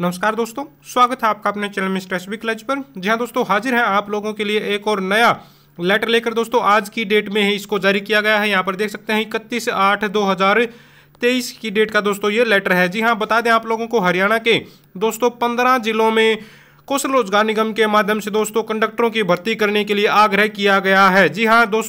नमस्कार दोस्तों स्वागत है आपका अपने चैनल मिस्टर एस क्लच पर जी हाँ दोस्तों हाजिर हैं आप लोगों के लिए एक और नया लेटर लेकर दोस्तों आज की डेट में ही इसको जारी किया गया है यहाँ पर देख सकते हैं इकतीस आठ दो हज़ार तेईस की डेट का दोस्तों ये लेटर है जी हाँ बता दें आप लोगों को हरियाणा के दोस्तों पंद्रह जिलों में कौशल रोजगार निगम के माध्यम से दोस्तों कंडक्टरों की भर्ती करने के लिए आग्रह किया गया है जी हाँ दो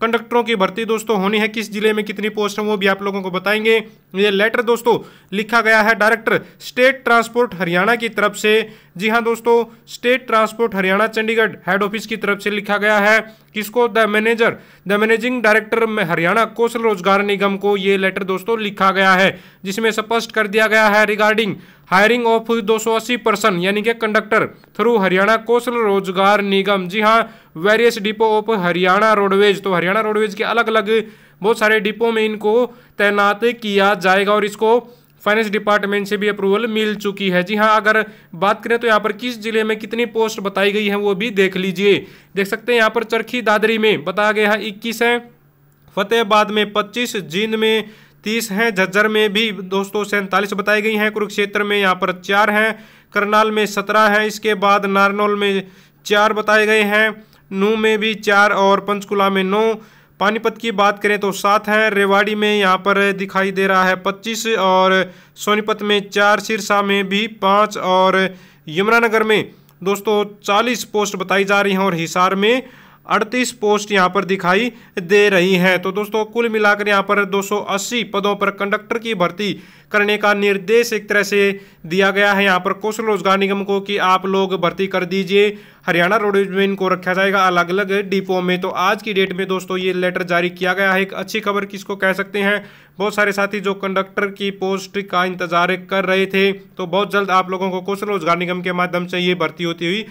कंडक्टरों की भर्ती दोस्तों होनी है किस जिले में कितनी पोस्ट है वो भी आप लोगों को बताएंगे ये लेटर दोस्तों लिखा गया है डायरेक्टर स्टेट ट्रांसपोर्ट हरियाणा की तरफ से जी हाँ दोस्तों state transport Haryana Chandigarh head office की तरफ से लिखा गया है किसको the manager the managing director में हरियाणा कौशल रोजगार निगम को ये लेटर दोस्तों लिखा गया है जिसमें स्पष्ट कर दिया गया है रिगार्डिंग हायरिंग ऑफ 280 पर्सन यानी कि कंडक्टर थ्रू हरियाणा कौशल रोजगार निगम जी हाँ various depot of Haryana roadways तो हरियाणा रोडवेज के अलग अलग बहुत सारे डिपो में इनको तैनात किया जाएगा और इसको फाइनेंस डिपार्टमेंट से भी अप्रूवल मिल चुकी है जी हाँ अगर बात करें तो यहाँ पर किस जिले में कितनी पोस्ट बताई गई है वो भी देख लीजिए देख सकते हैं यहाँ पर चरखी दादरी में बताया गया है इक्कीस है फतेहबाद में पच्चीस जींद में तीस हैं झज्जर में भी दोस्तों सैंतालीस बताई गई हैं कुरुक्षेत्र में यहाँ पर चार हैं करनाल में सत्रह हैं इसके बाद नारनौल में चार बताए गए हैं नू में भी चार और पंचकुला में नौ पानीपत की बात करें तो सात है रेवाड़ी में यहाँ पर दिखाई दे रहा है पच्चीस और सोनीपत में चार सिरसा में भी पाँच और यमुनानगर में दोस्तों चालीस पोस्ट बताई जा रही हैं और हिसार में अड़तीस पोस्ट यहाँ पर दिखाई दे रही हैं तो दोस्तों कुल मिलाकर यहाँ पर 280 पदों पर कंडक्टर की भर्ती करने का निर्देश एक तरह से दिया गया है यहाँ पर कौशल रोजगार निगम को कि आप लोग भर्ती कर दीजिए हरियाणा रोडवेज में इनको रखा जाएगा अलग अलग डिपो में तो आज की डेट में दोस्तों ये लेटर जारी किया गया है एक अच्छी खबर किसको कह सकते हैं बहुत सारे साथी जो कंडक्टर की पोस्ट का इंतजार कर रहे थे तो बहुत जल्द आप लोगों को कौशल रोजगार निगम के माध्यम से ये भर्ती होती हुई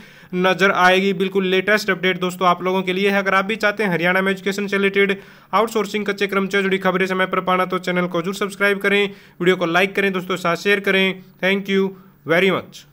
नजर आएगी बिल्कुल लेटेस्ट अपडेट दोस्तों आप लोगों के लिए है अगर आप भी चाहते हैं हरियाणा में एजुकेशन से रिलेटेड आउटसोर्सिंग कच्चे क्रम से जुड़ी खबरें समय पर पाना तो चैनल को जरूर सब्सक्राइब करें वीडियो को लाइक करें दोस्तों साथ शेयर करें थैंक यू वेरी मच